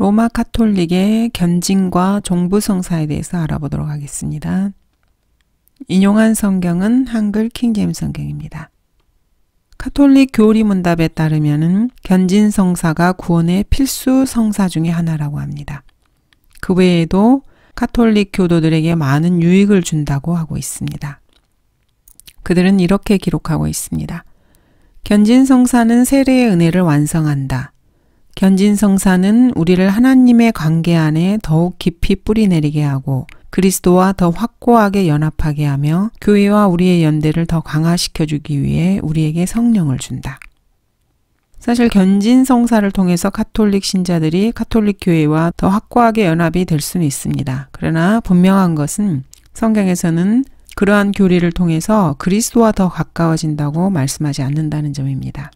로마 카톨릭의 견진과 종부성사에 대해서 알아보도록 하겠습니다. 인용한 성경은 한글 킹제임 성경입니다. 카톨릭 교리 문답에 따르면 견진 성사가 구원의 필수 성사 중의 하나라고 합니다. 그 외에도 카톨릭 교도들에게 많은 유익을 준다고 하고 있습니다. 그들은 이렇게 기록하고 있습니다. 견진 성사는 세례의 은혜를 완성한다. 견진성사는 우리를 하나님의 관계 안에 더욱 깊이 뿌리내리게 하고 그리스도와 더 확고하게 연합하게 하며 교회와 우리의 연대를 더 강화시켜 주기 위해 우리에게 성령을 준다. 사실 견진성사를 통해서 카톨릭 신자들이 카톨릭 교회와 더 확고하게 연합이 될 수는 있습니다. 그러나 분명한 것은 성경에서는 그러한 교리를 통해서 그리스도와 더 가까워진다고 말씀하지 않는다는 점입니다.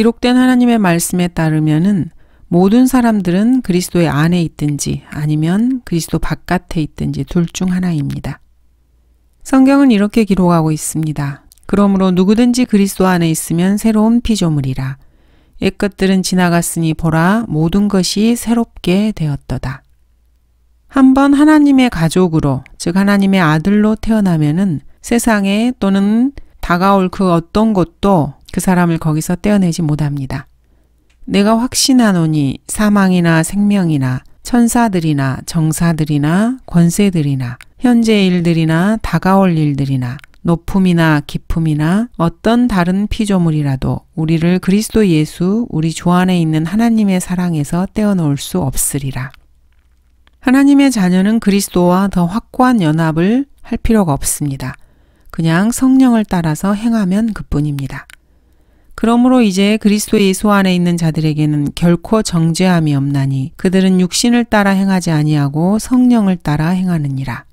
기록된 하나님의 말씀에 따르면은 모든 사람들은 그리스도의 안에 있든지 아니면 그리스도 바깥에 있든지 둘 중 하나입니다. 성경은 이렇게 기록하고 있습니다. 그러므로 누구든지 그리스도 안에 있으면 새로운 피조물이라. 옛것들은 지나갔으니 보라 모든 것이 새롭게 되었도다. 한번 하나님의 가족으로, 즉 하나님의 아들로 태어나면은 세상에 또는 다가올 그 어떤 것도 그 사람을 거기서 떼어내지 못합니다. 내가 확신하노니 사망이나 생명이나 천사들이나 정사들이나 권세들이나 현재 일들이나 다가올 일들이나 높음이나 깊음이나 어떤 다른 피조물이라도 우리를 그리스도 예수 우리 조 안에 있는 하나님의 사랑에서 떼어놓을 수 없으리라. 하나님의 자녀는 그리스도와 더 확고한 연합을 할 필요가 없습니다. 그냥 성령을 따라서 행하면 그뿐입니다. 그러므로 이제 그리스도 예수 안에 있는 자들에게는 결코 정죄함이 없나니 그들은 육신을 따라 행하지 아니하고 성령을 따라 행하느니라.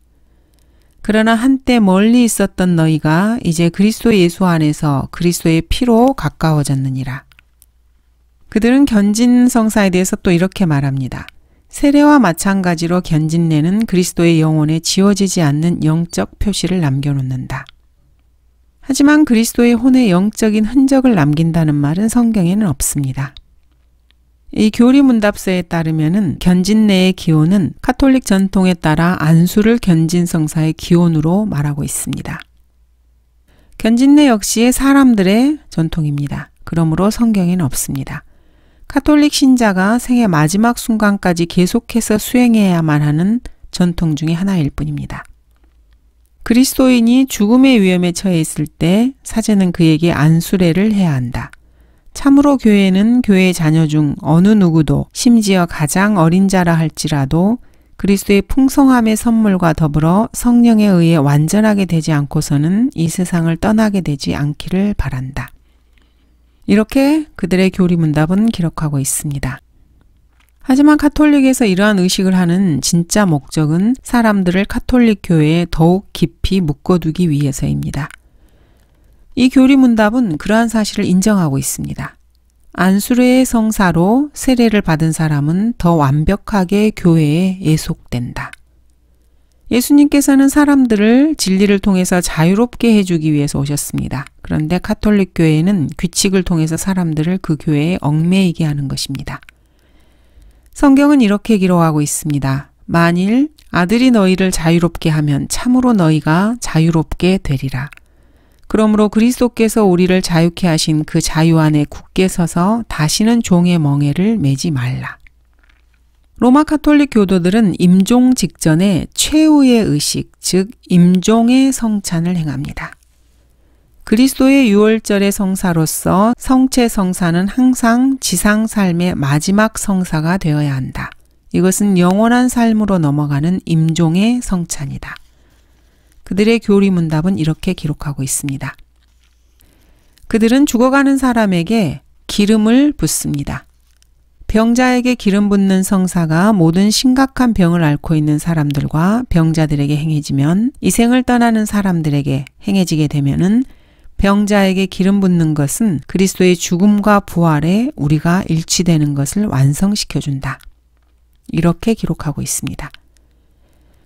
그러나 한때 멀리 있었던 너희가 이제 그리스도 예수 안에서 그리스도의 피로 가까워졌느니라. 그들은 견진 성사에 대해서 또 이렇게 말합니다. 세례와 마찬가지로 견진내는 그리스도의 영혼에 지워지지 않는 영적 표시를 남겨놓는다. 하지만 그리스도의 혼의 영적인 흔적을 남긴다는 말은 성경에는 없습니다. 이 교리 문답서에 따르면은 견진 내의 기원은 카톨릭 전통에 따라 안수를 견진 성사의 기원으로 말하고 있습니다. 견진내 역시 사람들의 전통입니다. 그러므로 성경에는 없습니다. 카톨릭 신자가 생애 마지막 순간까지 계속해서 수행해야만 하는 전통 중의 하나일 뿐입니다. 그리스도인이 죽음의 위험에 처해 있을 때 사제는 그에게 안수례를 해야 한다. 참으로 교회는 교회 의 자녀 중 어느 누구도 심지어 가장 어린 자라 할지라도 그리스도의 풍성함의 선물과 더불어 성령에 의해 완전하게 되지 않고서는 이 세상을 떠나게 되지 않기를 바란다. 이렇게 그들의 교리 문답은 기록하고 있습니다. 하지만 카톨릭에서 이러한 의식을 하는 진짜 목적은 사람들을 카톨릭 교회에 더욱 깊이 묶어두기 위해서입니다. 이 교리문답은 그러한 사실을 인정하고 있습니다. 안수르의 성사로 세례를 받은 사람은 더 완벽하게 교회에 예속된다. 예수님께서는 사람들을 진리를 통해서 자유롭게 해주기 위해서 오셨습니다. 그런데 카톨릭 교회는 규칙을 통해서 사람들을 그 교회에 얽매이게 하는 것입니다. 성경은 이렇게 기록하고 있습니다. 만일 아들이 너희를 자유롭게 하면 참으로 너희가 자유롭게 되리라. 그러므로 그리스도께서 우리를 자유케 하신 그 자유 안에 굳게 서서 다시는 종의 멍에를 매지 말라. 로마 카톨릭 교도들은 임종 직전에 최후의 의식, 즉 임종의 성찬을 행합니다. 그리스도의 유월절의 성사로서 성체 성사는 항상 지상 삶의 마지막 성사가 되어야 한다. 이것은 영원한 삶으로 넘어가는 임종의 성찬이다. 그들의 교리문답은 이렇게 기록하고 있습니다. 그들은 죽어가는 사람에게 기름을 붓습니다. 병자에게 기름 붓는 성사가 모든 심각한 병을 앓고 있는 사람들과 병자들에게 행해지면 이생을 떠나는 사람들에게 행해지게 되면은 병자에게 기름 붓는 것은 그리스도의 죽음과 부활에 우리가 일치되는 것을 완성시켜준다. 이렇게 기록하고 있습니다.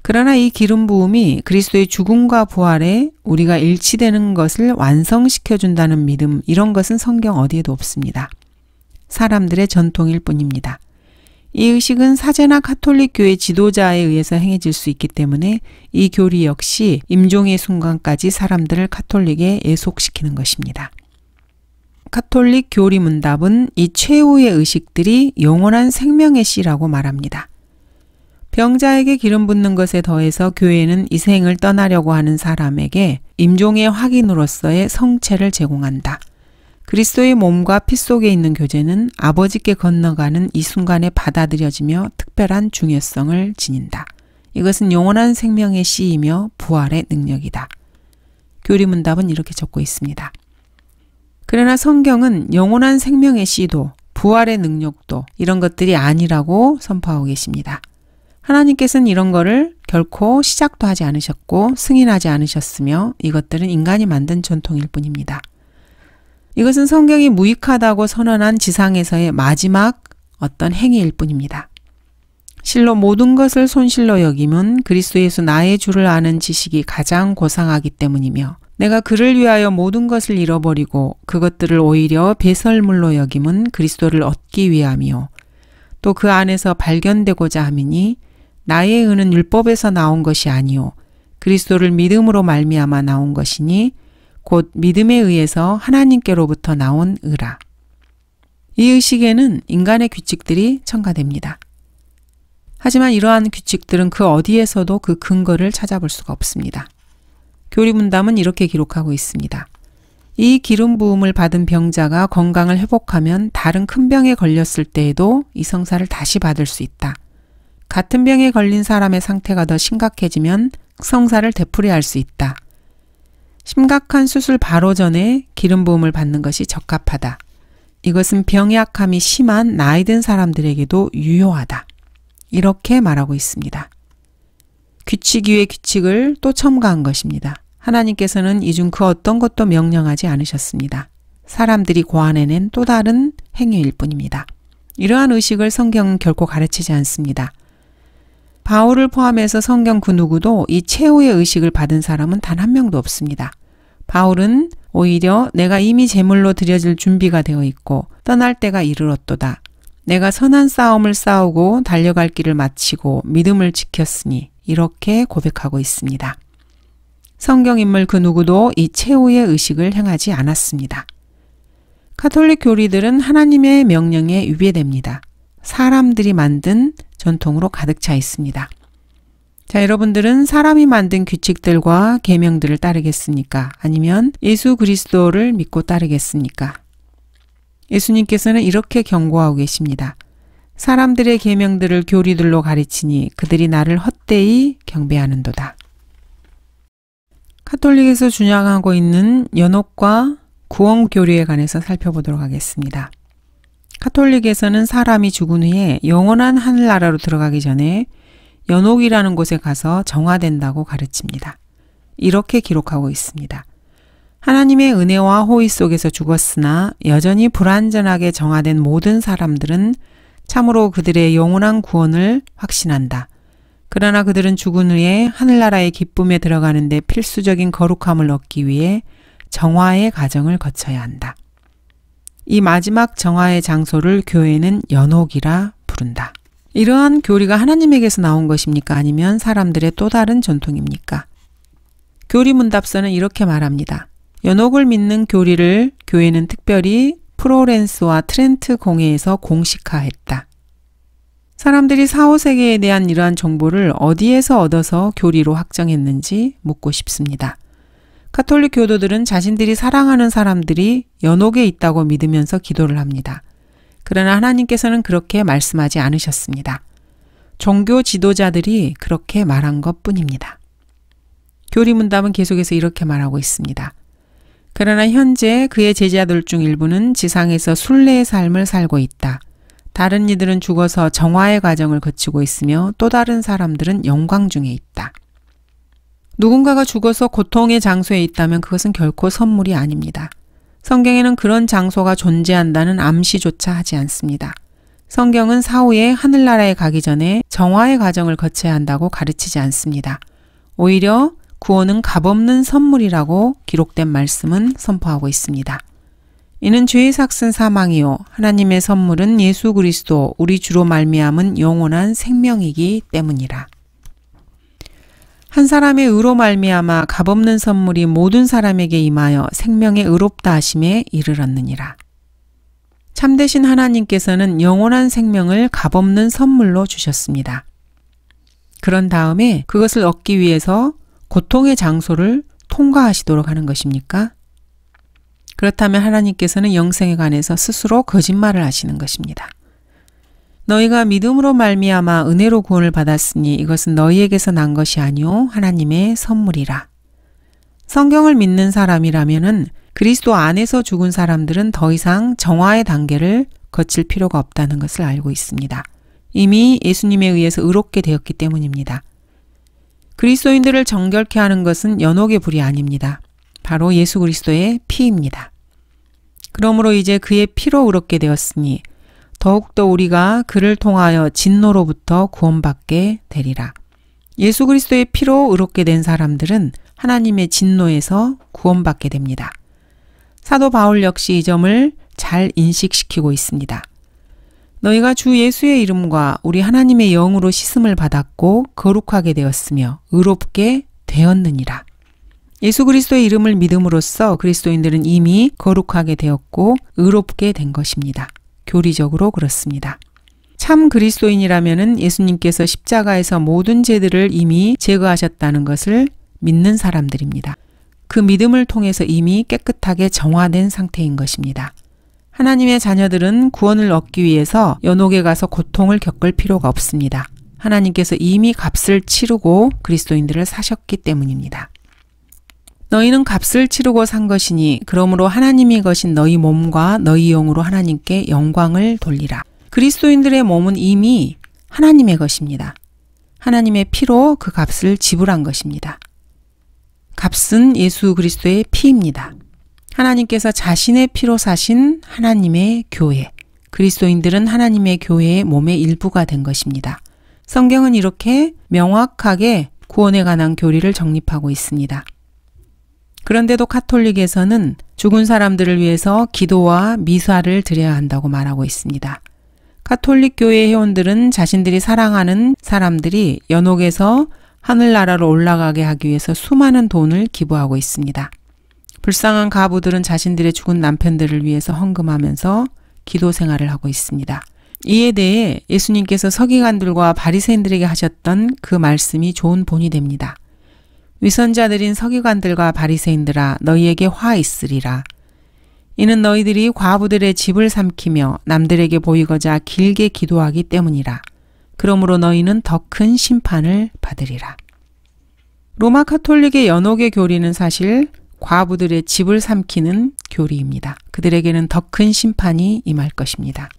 그러나 이 기름 부음이 그리스도의 죽음과 부활에 우리가 일치되는 것을 완성시켜준다는 믿음, 이런 것은 성경 어디에도 없습니다. 사람들의 전통일 뿐입니다. 이 의식은 사제나 카톨릭 교회 지도자에 의해서 행해질 수 있기 때문에 이 교리 역시 임종의 순간까지 사람들을 카톨릭에 예속시키는 것입니다. 카톨릭 교리 문답은 이 최후의 의식들이 영원한 생명의 씨라고 말합니다. 병자에게 기름 붓는 것에 더해서 교회는 이 생을 떠나려고 하는 사람에게 임종의 확인으로서의 성체를 제공한다. 그리스도의 몸과 피 속에 있는 교제는 아버지께 건너가는 이 순간에 받아들여지며 특별한 중요성을 지닌다. 이것은 영원한 생명의 씨이며 부활의 능력이다. 교리문답은 이렇게 적고 있습니다. 그러나 성경은 영원한 생명의 씨도 부활의 능력도 이런 것들이 아니라고 선포하고 계십니다. 하나님께서는 이런 거를 결코 시작도 하지 않으셨고 승인하지 않으셨으며 이것들은 인간이 만든 전통일 뿐입니다. 이것은 성경이 무익하다고 선언한 지상에서의 마지막 어떤 행위일 뿐입니다. 실로 모든 것을 손실로 여김은 그리스도 예수 나의 주를 아는 지식이 가장 고상하기 때문이며 내가 그를 위하여 모든 것을 잃어버리고 그것들을 오히려 배설물로 여김은 그리스도를 얻기 위함이요. 또 그 안에서 발견되고자 함이니 나의 은은 율법에서 나온 것이 아니요. 그리스도를 믿음으로 말미암아 나온 것이니 곧 믿음에 의해서 하나님께로부터 나온 의라. 이 의식에는 인간의 규칙들이 첨가됩니다. 하지만 이러한 규칙들은 그 어디에서도 그 근거를 찾아볼 수가 없습니다. 교리문담은 이렇게 기록하고 있습니다. 이 기름 부음을 받은 병자가 건강을 회복하면 다른 큰 병에 걸렸을 때에도 이 성사를 다시 받을 수 있다. 같은 병에 걸린 사람의 상태가 더 심각해지면 성사를 되풀이할 수 있다. 심각한 수술 바로 전에 기름 부음을 받는 것이 적합하다. 이것은 병약함이 심한 나이 든 사람들에게도 유효하다. 이렇게 말하고 있습니다. 규칙 위의 규칙을 또 첨가한 것입니다. 하나님께서는 이중 그 어떤 것도 명령하지 않으셨습니다. 사람들이 고안해낸 또 다른 행위일 뿐입니다. 이러한 의식을 성경은 결코 가르치지 않습니다. 바울을 포함해서 성경 그 누구도 이 최후의 의식을 받은 사람은 단 한 명도 없습니다. 바울은 오히려 내가 이미 제물로 드려질 준비가 되어 있고 떠날 때가 이르렀도다. 내가 선한 싸움을 싸우고 달려갈 길을 마치고 믿음을 지켰으니 이렇게 고백하고 있습니다. 성경 인물 그 누구도 이 최후의 의식을 행하지 않았습니다. 카톨릭 교리들은 하나님의 명령에 위배됩니다. 사람들이 만든 전통으로 가득 차 있습니다. 자, 여러분들은 사람이 만든 규칙들과 계명들을 따르겠습니까? 아니면 예수 그리스도를 믿고 따르겠습니까? 예수님께서는 이렇게 경고하고 계십니다. 사람들의 계명들을 교리들로 가르치니 그들이 나를 헛되이 경배하는도다. 카톨릭에서 준양하고 있는 연옥과 구원교리에 관해서 살펴보도록 하겠습니다. 카톨릭에서는 사람이 죽은 후에 영원한 하늘나라로 들어가기 전에 연옥이라는 곳에 가서 정화된다고 가르칩니다. 이렇게 기록하고 있습니다. 하나님의 은혜와 호의 속에서 죽었으나 여전히 불완전하게 정화된 모든 사람들은 참으로 그들의 영원한 구원을 확신한다. 그러나 그들은 죽은 후에 하늘나라의 기쁨에 들어가는데 필수적인 거룩함을 얻기 위해 정화의 과정을 거쳐야 한다. 이 마지막 정화의 장소를 교회는 연옥이라 부른다. 이러한 교리가 하나님에게서 나온 것입니까? 아니면 사람들의 또 다른 전통입니까? 교리문답서는 이렇게 말합니다. 연옥을 믿는 교리를 교회는 특별히 프로렌스와 트렌트 공예에서 공식화했다. 사람들이 사후세계에 대한 이러한 정보를 어디에서 얻어서 교리로 확정했는지 묻고 싶습니다. 카톨릭 교도들은 자신들이 사랑하는 사람들이 연옥에 있다고 믿으면서 기도를 합니다. 그러나 하나님께서는 그렇게 말씀하지 않으셨습니다. 종교 지도자들이 그렇게 말한 것 뿐입니다. 교리문답은 계속해서 이렇게 말하고 있습니다. 그러나 현재 그의 제자들 중 일부는 지상에서 순례의 삶을 살고 있다. 다른 이들은 죽어서 정화의 과정을 거치고 있으며 또 다른 사람들은 영광 중에 있다. 누군가가 죽어서 고통의 장소에 있다면 그것은 결코 선물이 아닙니다. 성경에는 그런 장소가 존재한다는 암시조차 하지 않습니다. 성경은 사후에 하늘나라에 가기 전에 정화의 과정을 거쳐야 한다고 가르치지 않습니다. 오히려 구원은 값없는 선물이라고 기록된 말씀은 선포하고 있습니다. 이는 죄의 삭슨 사망이요 하나님의 선물은 예수 그리스도 우리 주로 말미암은 영원한 생명이기 때문이라. 한 사람의 의로 말미암아 값없는 선물이 모든 사람에게 임하여 생명의 의롭다 하심에 이르렀느니라. 참되신 하나님께서는 영원한 생명을 값없는 선물로 주셨습니다. 그런 다음에 그것을 얻기 위해서 고통의 장소를 통과하시도록 하는 것입니까? 그렇다면 하나님께서는 영생에 관해서 스스로 거짓말을 하시는 것입니다. 너희가 믿음으로 말미암아 은혜로 구원을 받았으니 이것은 너희에게서 난 것이 아니오 하나님의 선물이라. 성경을 믿는 사람이라면은 그리스도 안에서 죽은 사람들은 더 이상 정화의 단계를 거칠 필요가 없다는 것을 알고 있습니다. 이미 예수님에 의해서 의롭게 되었기 때문입니다. 그리스도인들을 정결케 하는 것은 연옥의 불이 아닙니다. 바로 예수 그리스도의 피입니다. 그러므로 이제 그의 피로 의롭게 되었으니 더욱더 우리가 그를 통하여 진노로부터 구원받게 되리라. 예수 그리스도의 피로 의롭게 된 사람들은 하나님의 진노에서 구원받게 됩니다. 사도 바울 역시 이 점을 잘 인식시키고 있습니다. 너희가 주 예수의 이름과 우리 하나님의 영으로 씻음을 받았고 거룩하게 되었으며 의롭게 되었느니라. 예수 그리스도의 이름을 믿음으로써 그리스도인들은 이미 거룩하게 되었고 의롭게 된 것입니다. 교리적으로 그렇습니다. 참 그리스도인이라면은 예수님께서 십자가에서 모든 죄들을 이미 제거하셨다는 것을 믿는 사람들입니다. 그 믿음을 통해서 이미 깨끗하게 정화된 상태인 것입니다. 하나님의 자녀들은 구원을 얻기 위해서 연옥에 가서 고통을 겪을 필요가 없습니다. 하나님께서 이미 값을 치르고 그리스도인들을 사셨기 때문입니다. 너희는 값을 치르고 산 것이니 그러므로 하나님이 거신 너희 몸과 너희 영으로 하나님께 영광을 돌리라. 그리스도인들의 몸은 이미 하나님의 것입니다. 하나님의 피로 그 값을 지불한 것입니다. 값은 예수 그리스도의 피입니다. 하나님께서 자신의 피로 사신 하나님의 교회. 그리스도인들은 하나님의 교회의 몸의 일부가 된 것입니다. 성경은 이렇게 명확하게 구원에 관한 교리를 정립하고 있습니다. 그런데도 카톨릭에서는 죽은 사람들을 위해서 기도와 미사를 드려야 한다고 말하고 있습니다. 카톨릭 교회 회원들은 자신들이 사랑하는 사람들이 연옥에서 하늘나라로 올라가게 하기 위해서 수많은 돈을 기부하고 있습니다. 불쌍한 가부들은 자신들의 죽은 남편들을 위해서 헌금하면서 기도 생활을 하고 있습니다. 이에 대해 예수님께서 서기관들과 바리새인들에게 하셨던 그 말씀이 좋은 본이 됩니다. 위선자들인 서기관들과 바리새인들아 너희에게 화 있으리라. 이는 너희들이 과부들의 집을 삼키며 남들에게 보이고자 길게 기도하기 때문이라. 그러므로 너희는 더 큰 심판을 받으리라. 로마 카톨릭의 연옥의 교리는 사실 과부들의 집을 삼키는 교리입니다. 그들에게는 더 큰 심판이 임할 것입니다.